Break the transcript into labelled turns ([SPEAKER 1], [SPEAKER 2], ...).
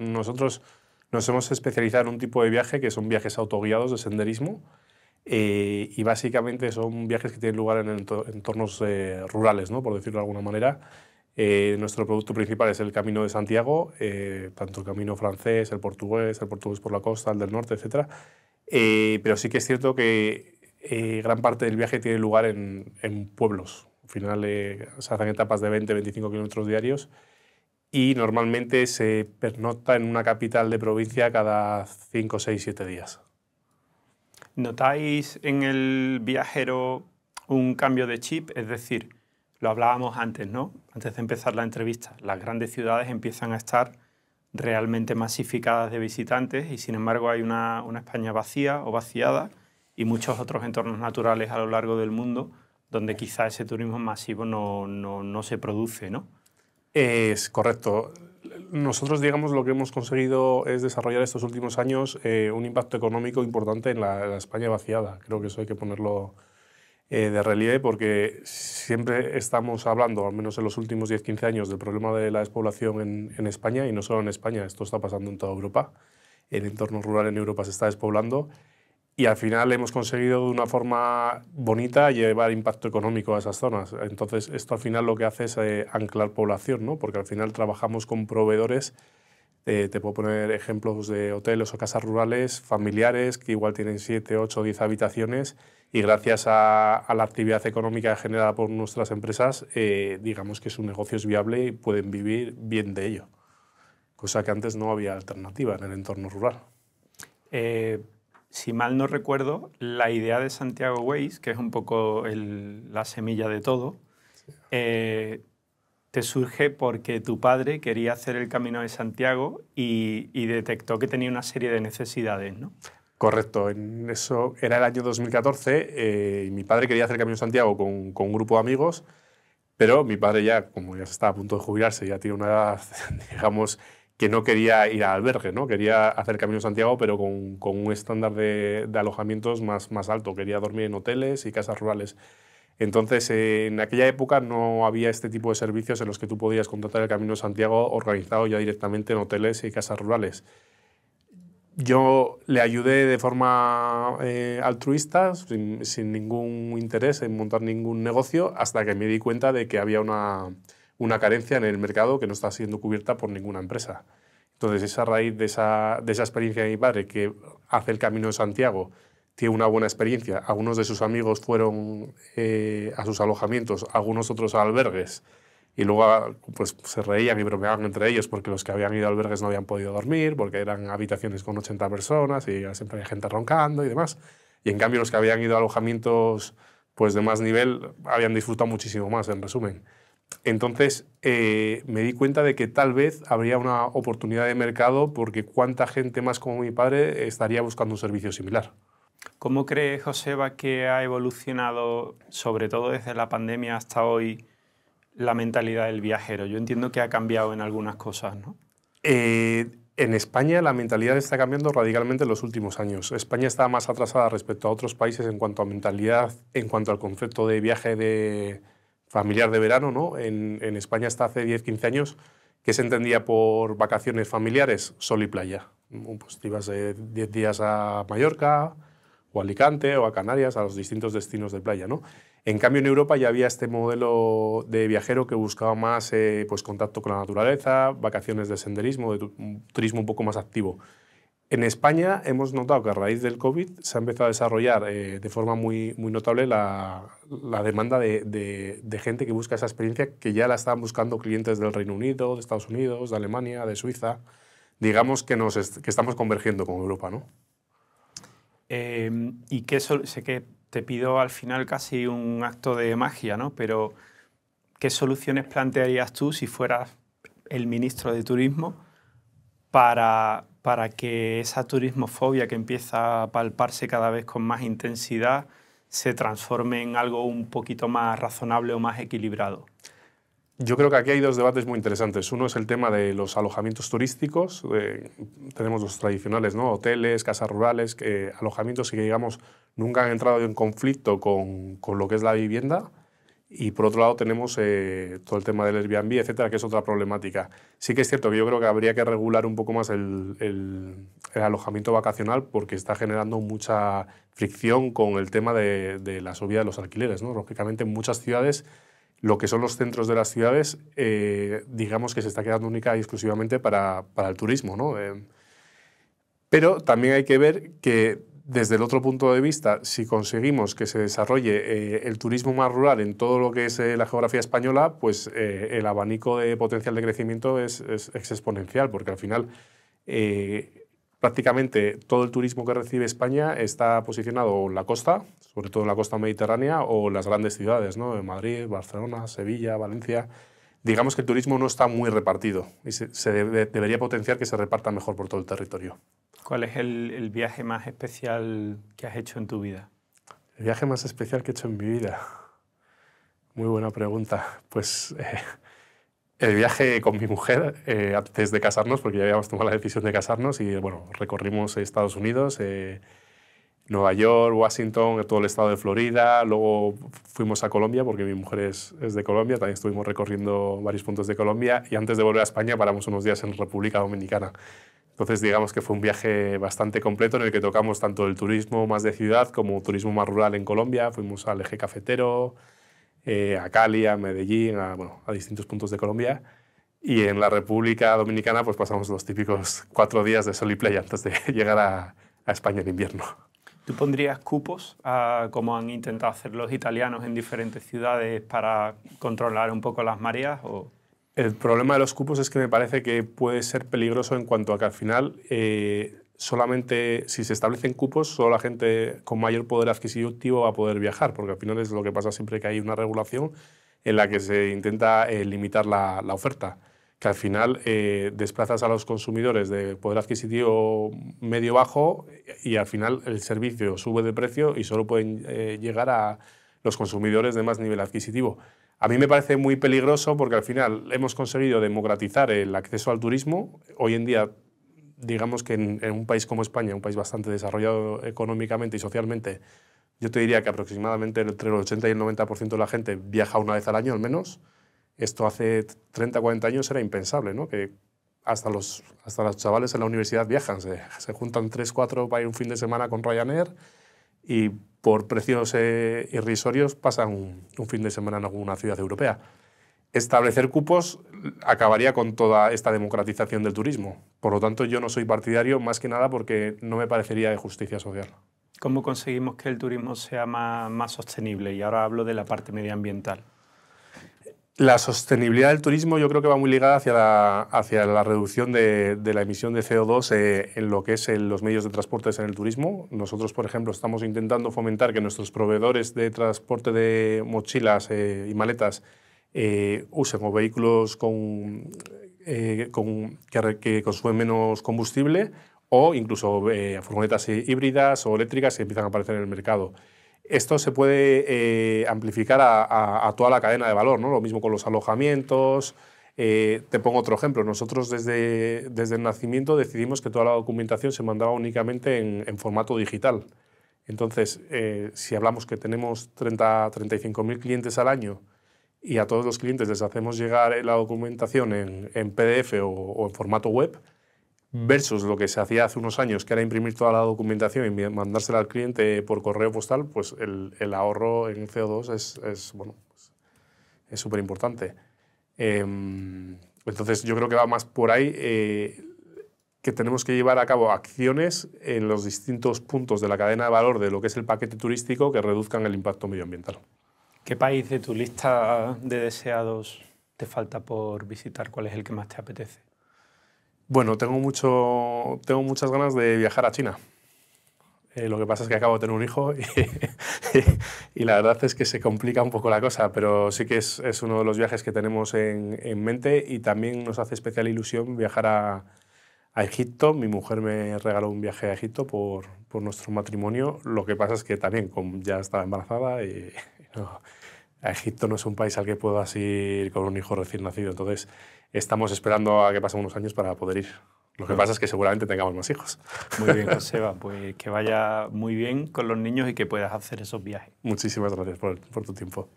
[SPEAKER 1] Nosotros nos hemos especializado en un tipo de viaje que son viajes autoguiados de senderismo eh, y básicamente son viajes que tienen lugar en entornos eh, rurales, por decirlo de alguna manera. Eh, nuestro producto principal es el Camino de Santiago, tanto el camino francés, el portugués, el portugués por la costa, el del norte, etc. pero sí que es cierto que gran parte del viaje tiene lugar en, en pueblos. Al final se hacen etapas de 20-25 kilómetros diarios y normalmente se pernocta
[SPEAKER 2] en una capital
[SPEAKER 1] de provincia cada 5, 6, 7 días.
[SPEAKER 2] ¿Notáis en el viajero un cambio de chip? Es decir, lo hablábamos antes, ¿no? Antes de empezar la entrevista, las grandes ciudades empiezan a estar realmente masificadas de visitantes y sin embargo hay una, España vacía o vaciada y muchos otros entornos naturales a lo largo del mundo donde quizá ese turismo masivo no, no se produce, ¿no? Es correcto. Nosotros, digamos, lo que
[SPEAKER 1] hemos conseguido es desarrollar estos últimos años eh, un impacto económico importante en la, España vaciada. Creo que eso hay que ponerlo eh, de relieve porque siempre estamos hablando, al menos en los últimos 10-15 años, del problema de la despoblación en, en, España y no solo en España, esto está pasando en toda Europa. El entorno rural en Europa se está despoblando y al final hemos conseguido de una forma bonita llevar impacto económico a esas zonas. Entonces, esto al final lo que hace es eh, anclar población, ¿no? porque al final trabajamos con proveedores, eh, te puedo poner ejemplos de hoteles o casas rurales familiares que igual tienen 7, 8, 10 habitaciones y gracias a, la actividad económica generada por nuestras empresas, eh, digamos que su negocio es viable y pueden vivir bien de ello, cosa que antes
[SPEAKER 2] no había alternativa en el entorno rural. Eh, si mal no recuerdo, la idea de Santiago Weiss, que es un poco la semilla de todo, eh, te surge porque tu padre quería hacer el camino de Santiago y, detectó que tenía una serie de necesidades, ¿no?
[SPEAKER 1] Correcto, en eso era el año 2014 eh, y mi padre quería hacer el camino de Santiago con, con, un grupo de amigos, pero mi padre ya, como ya estaba a punto de jubilarse, ya tiene una edad, digamos, que no quería ir al albergue, ¿no? quería hacer Camino Santiago, pero con, con un estándar de, alojamientos más, más alto, quería dormir en hoteles y casas rurales. Entonces, en aquella época no había este tipo de servicios en los que tú podías contratar el Camino de Santiago organizado ya directamente en hoteles y casas rurales. Yo le ayudé de forma eh, altruista, sin, ningún interés en montar ningún negocio, hasta que me di cuenta de que había una, una carencia en el mercado que no está siendo cubierta por ninguna empresa. Entonces, esa raíz de esa, experiencia de mi padre que hace el Camino de Santiago, tiene una buena experiencia. Algunos de sus amigos fueron eh, a sus alojamientos, algunos otros a albergues. Y luego pues, se reían y bromeaban entre ellos porque los que habían ido a albergues no habían podido dormir, porque eran habitaciones con 80 personas y siempre había gente roncando y demás. Y en cambio los que habían ido a alojamientos pues, de más nivel habían disfrutado muchísimo más, en resumen. Entonces eh, me di cuenta de que tal vez habría una oportunidad de mercado porque cuánta gente más como mi padre estaría buscando un servicio similar. ¿Cómo
[SPEAKER 2] cree Joseba que ha evolucionado, sobre todo desde la pandemia hasta hoy, la mentalidad del viajero? Yo entiendo que ha cambiado en algunas cosas, ¿no?
[SPEAKER 1] Eh, en España la mentalidad está cambiando radicalmente en los últimos años. España está más atrasada respecto a otros países en cuanto a mentalidad, en cuanto al concepto de viaje de, familiar de verano, ¿no? En, España hasta hace 10-15 años, ¿qué se entendía por vacaciones familiares? Sol y playa. Pues ibas 10 eh, días a Mallorca, o a Alicante, o a Canarias, a los distintos destinos de playa, ¿no? En cambio, en Europa ya había este modelo de viajero que buscaba más eh, pues, contacto con la naturaleza, vacaciones de senderismo, de turismo un poco más activo. En España hemos notado que a raíz del COVID se ha empezado a desarrollar eh, de forma muy, muy notable la, la demanda de, gente que busca esa experiencia que ya la estaban buscando clientes del Reino Unido, de Estados Unidos, de Alemania, de Suiza. Digamos que, nos estamos convergiendo con Europa, ¿no?
[SPEAKER 2] Em, y que sé que te pido al final casi un acto de magia, ¿no? Pero, ¿qué soluciones plantearías tú si fueras el ministro de Turismo para para que esa turismofobia que empieza a palparse cada vez con más intensidad se transforme en algo un poquito más razonable o más equilibrado?
[SPEAKER 1] Yo creo que aquí hay dos debates muy interesantes. Uno es el tema de los alojamientos turísticos. Eh, tenemos los tradicionales, hoteles, casas rurales, eh, alojamientos que, digamos, nunca han entrado en conflicto con lo que es la vivienda y por otro lado tenemos eh, todo el tema del Airbnb, etcétera, que es otra problemática. Sí que es cierto yo creo que habría que regular un poco más el, alojamiento vacacional porque está generando mucha fricción con el tema de, de la subida de los alquileres. ¿no? Lógicamente en muchas ciudades lo que son los centros de las ciudades, eh, digamos que se está quedando única y exclusivamente para, el turismo. Eh, pero también hay que ver que desde el otro punto de vista, si conseguimos que se desarrolle eh, el turismo más rural en todo lo que es eh, la geografía española, pues eh, el abanico de potencial de crecimiento es, exponencial, porque al final prácticamente todo el turismo que recibe España está posicionado en la costa, sobre todo en la costa mediterránea, o en las grandes ciudades, ¿no? Madrid, Barcelona, Sevilla, Valencia digamos que el turismo no está muy repartido y se, debería potenciar que se reparta mejor por todo el territorio.
[SPEAKER 2] ¿Cuál es el, viaje más especial que has hecho en tu vida?
[SPEAKER 1] El viaje más especial que he hecho en mi vida. Muy buena pregunta. Pues eh, el viaje con mi mujer eh, antes de casarnos, porque ya habíamos tomado la decisión de casarnos y bueno, recorrimos Estados Unidos. Eh, Nueva York, Washington, todo el estado de Florida. Luego fuimos a Colombia, porque mi mujer es, de Colombia, también estuvimos recorriendo varios puntos de Colombia y antes de volver a España paramos unos días en República Dominicana. Entonces digamos que fue un viaje bastante completo en el que tocamos tanto el turismo más de ciudad como turismo más rural en Colombia. Fuimos al eje cafetero, eh, a Cali, a Medellín, a, distintos puntos de Colombia. Y en la República Dominicana pues pasamos los típicos cuatro días de sol y playa antes de llegar a, a España en invierno.
[SPEAKER 2] ¿Tú pondrías cupos, ah, como han intentado hacer los italianos en diferentes ciudades, para controlar un poco las mareas? O...
[SPEAKER 1] El problema de los cupos es que me parece que puede ser peligroso en cuanto a que al final eh, solamente si se establecen cupos, solo la gente con mayor poder adquisitivo va a poder viajar, porque al final es lo que pasa siempre que hay una regulación en la que se intenta eh, limitar la oferta que al final eh, desplazas a los consumidores de poder adquisitivo medio-bajo y al final el servicio sube de precio y solo pueden eh, llegar a los consumidores de más nivel adquisitivo. A mí me parece muy peligroso porque al final hemos conseguido democratizar el acceso al turismo. Hoy en día, digamos que en, en un país como España, un país bastante desarrollado económicamente y socialmente, yo te diría que aproximadamente entre el 80 y el 90% de la gente viaja una vez al año al menos. Esto hace 30, 40 años era impensable, ¿no? Que hasta los, hasta chavales en la universidad viajan, se, se juntan 3, 4 para ir un fin de semana con Ryanair y por precios eh, irrisorios pasan un, fin de semana en alguna ciudad europea. Establecer cupos acabaría con toda esta democratización del turismo. Por lo tanto,
[SPEAKER 2] yo no soy partidario más que nada porque no me parecería de justicia social. ¿Cómo conseguimos que el turismo sea más, más sostenible? Y ahora hablo de la parte medioambiental.
[SPEAKER 1] La sostenibilidad del turismo yo creo que va muy ligada hacia la, reducción de, la emisión de CO2 eh, en lo que es los medios de transporte en el turismo. Nosotros, por ejemplo, estamos intentando fomentar que nuestros proveedores de transporte de mochilas eh, y maletas eh, usen vehículos con, con que, consumen menos combustible o incluso furgonetas híbridas o eléctricas que empiezan a aparecer en el mercado esto se puede eh, amplificar a, toda la cadena de valor, ¿no? Lo mismo con los alojamientos. Eh, te pongo otro ejemplo. Nosotros desde, el nacimiento decidimos que toda la documentación se mandaba únicamente en, formato digital. Entonces, eh, si hablamos que tenemos 35.000 clientes al año y a todos los clientes les hacemos llegar la documentación en, PDF o en formato web, versus lo que se hacía hace unos años, que era imprimir toda la documentación y mandársela al cliente por correo postal, pues el, ahorro en CO2 es, bueno, pues, es súper importante. Em, entonces yo creo que va más por ahí eh, que tenemos que llevar a cabo acciones en los distintos puntos de la cadena de valor de lo que es el paquete turístico que reduzcan el
[SPEAKER 2] impacto medioambiental. ¿Qué país de tu lista de deseados te falta por visitar? ¿Cuál es el que más te apetece?
[SPEAKER 1] Bueno, tengo, mucho, tengo muchas ganas de viajar a China. Eh, lo que pasa es que acabo de tener un hijo y, la verdad es que se complica un poco la cosa, pero sí que es, es uno de los viajes que tenemos en, mente y también nos hace especial ilusión viajar a, Egipto. Mi mujer me regaló un viaje a Egipto por, por, nuestro matrimonio. Lo que pasa es que también con ya estaba embarazada y, y no, Egipto no es un país al que puedas ir con un hijo recién nacido. Entonces, estamos esperando a que pasen unos años para poder ir. Lo que pasa es que seguramente tengamos más hijos. Muy bien,
[SPEAKER 2] Joseba, pues que vaya muy bien con los niños y que puedas hacer esos viajes. Muchísimas gracias por tu tiempo.